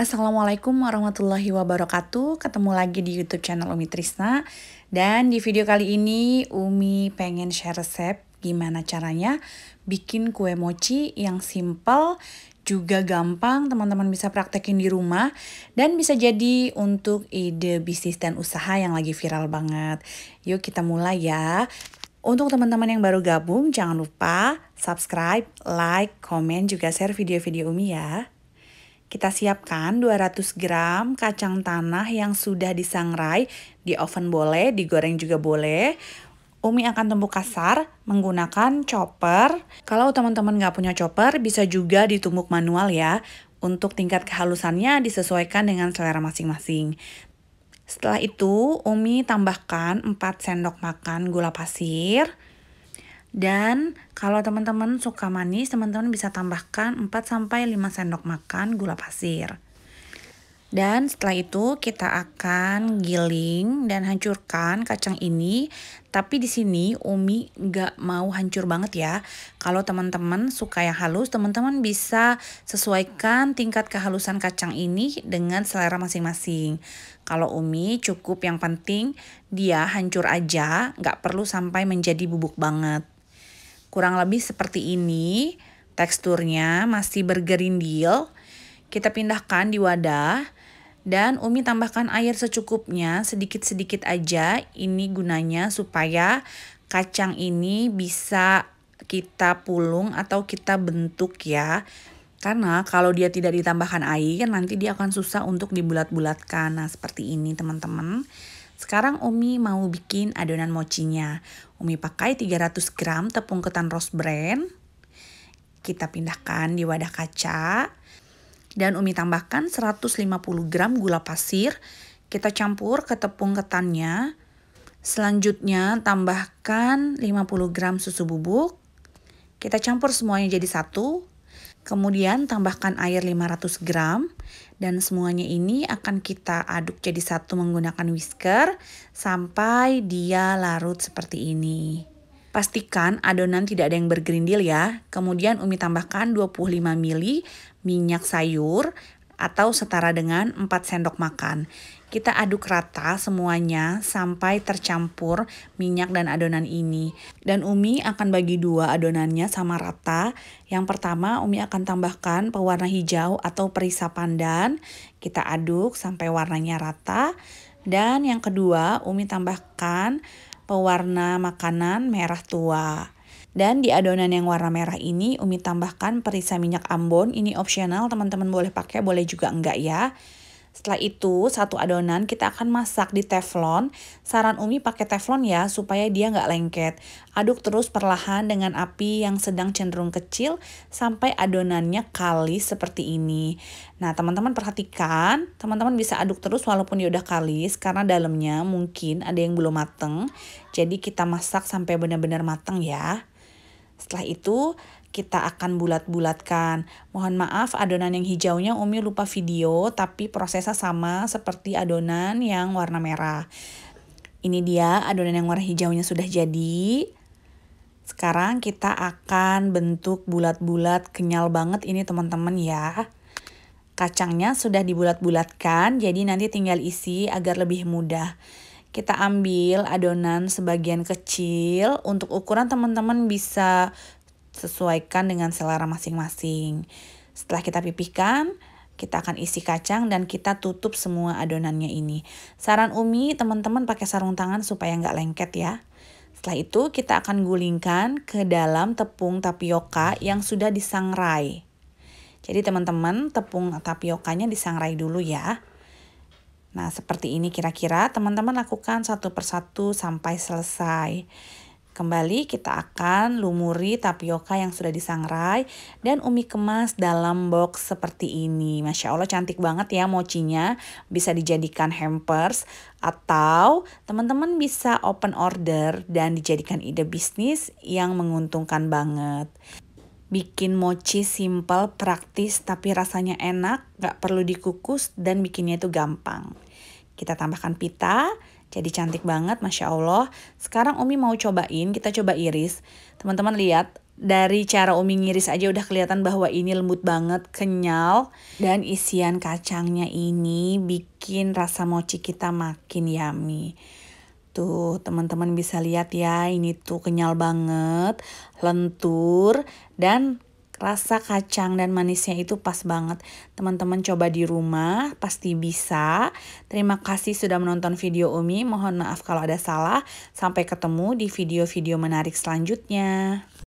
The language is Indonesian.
Assalamualaikum warahmatullahi wabarakatuh. Ketemu lagi di YouTube channel Umi Trisna. Dan di video kali ini Umi pengen share resep gimana caranya bikin kue mochi yang simple juga gampang teman-teman bisa praktekin di rumah dan bisa jadi untuk ide bisnis dan usaha yang lagi viral banget. Yuk kita mulai ya. Untuk teman-teman yang baru gabung, jangan lupa subscribe, like, komen, juga share video-video Umi ya. Kita siapkan 200 gram kacang tanah yang sudah disangrai, di oven boleh, digoreng juga boleh. Umi akan tumbuk kasar menggunakan chopper. Kalau teman-teman nggak punya chopper, bisa juga ditumbuk manual ya. Untuk tingkat kehalusannya disesuaikan dengan selera masing-masing. Setelah itu, Umi tambahkan 4 sendok makan gula pasir, dan kalau teman-teman suka manis, teman-teman bisa tambahkan 4-5 sendok makan gula pasir. Dan setelah itu kita akan giling dan hancurkan kacang ini. Tapi di sini Umi nggak mau hancur banget ya. Kalau teman-teman suka yang halus, teman-teman bisa sesuaikan tingkat kehalusan kacang ini dengan selera masing-masing. Kalau Umi cukup yang penting dia hancur aja, nggak perlu sampai menjadi bubuk banget. Kurang lebih seperti ini, teksturnya masih bergerindil. Kita pindahkan di wadah dan Umi tambahkan air secukupnya, sedikit-sedikit aja. Ini gunanya supaya kacang ini bisa kita pulung atau kita bentuk ya. Karena kalau dia tidak ditambahkan air, nanti dia akan susah untuk dibulat-bulatkan. Nah, seperti ini teman-teman. Sekarang Umi mau bikin adonan mochinya. Umi pakai 300 gram tepung ketan rose brand. Kita pindahkan di wadah kaca. Dan Umi tambahkan 150 gram gula pasir. Kita campur ke tepung ketannya. Selanjutnya tambahkan 50 gram susu bubuk. Kita campur semuanya jadi satu. Kemudian tambahkan air 500 gram dan semuanya ini akan kita aduk jadi satu menggunakan whisker sampai dia larut seperti ini. Pastikan adonan tidak ada yang bergerindil ya. Kemudian Umi tambahkan 25 ml minyak sayur, atau setara dengan 4 sendok makan. Kita aduk rata semuanya sampai tercampur minyak dan adonan ini. Dan Umi akan bagi dua adonannya sama rata. Yang pertama Umi akan tambahkan pewarna hijau atau perisa pandan. Kita aduk sampai warnanya rata. Dan yang kedua Umi tambahkan pewarna makanan merah tua. Dan di adonan yang warna merah ini Umi tambahkan perisa minyak ambon. Ini opsional, teman-teman boleh pakai, boleh juga enggak ya. Setelah itu, satu adonan kita akan masak di teflon. Saran Umi pakai teflon ya, supaya dia nggak lengket. Aduk terus perlahan dengan api yang sedang cenderung kecil sampai adonannya kalis seperti ini. Nah, teman-teman perhatikan, teman-teman bisa aduk terus walaupun dia udah kalis karena dalamnya mungkin ada yang belum mateng. Jadi kita masak sampai benar-benar mateng ya. Setelah itu, kita akan bulat-bulatkan. Mohon maaf adonan yang hijaunya Umi lupa video tapi prosesnya sama seperti adonan yang warna merah. Ini dia adonan yang warna hijaunya sudah jadi. Sekarang kita akan bentuk bulat-bulat kenyal banget ini teman-teman ya. Kacangnya sudah dibulat-bulatkan jadi nanti tinggal isi agar lebih mudah kita ambil adonan sebagian kecil untuk ukuran teman-teman bisa sesuaikan dengan selera masing-masing. Setelah kita pipihkan, kita akan isi kacang dan kita tutup semua adonannya ini. Saran Umi, teman-teman pakai sarung tangan supaya nggak lengket ya. Setelah itu kita akan gulingkan ke dalam tepung tapioka yang sudah disangrai. Jadi teman-teman tepung tapiokanya disangrai dulu ya. Nah, seperti ini kira-kira teman-teman lakukan satu persatu sampai selesai. Kembali kita akan lumuri tapioka yang sudah disangrai dan umi kemas dalam box seperti ini. Masya Allah cantik banget ya mochinya. Bisa dijadikan hampers atau teman-teman bisa open order dan dijadikan ide bisnis yang menguntungkan banget bikin mochi simple, praktis, tapi rasanya enak, gak perlu dikukus, dan bikinnya itu gampang. Kita tambahkan pita, jadi cantik banget, Masya Allah. Sekarang Umi mau cobain, kita coba iris. Teman-teman lihat, dari cara Umi ngiris aja udah kelihatan bahwa ini lembut banget, kenyal. Dan isian kacangnya ini bikin rasa mochi kita makin yummy. Tuh, teman-teman bisa lihat ya, ini tuh kenyal banget, lentur, dan rasa kacang dan manisnya itu pas banget. Teman-teman coba di rumah, pasti bisa. Terima kasih sudah menonton video Umi, mohon maaf kalau ada salah. Sampai ketemu di video-video menarik selanjutnya.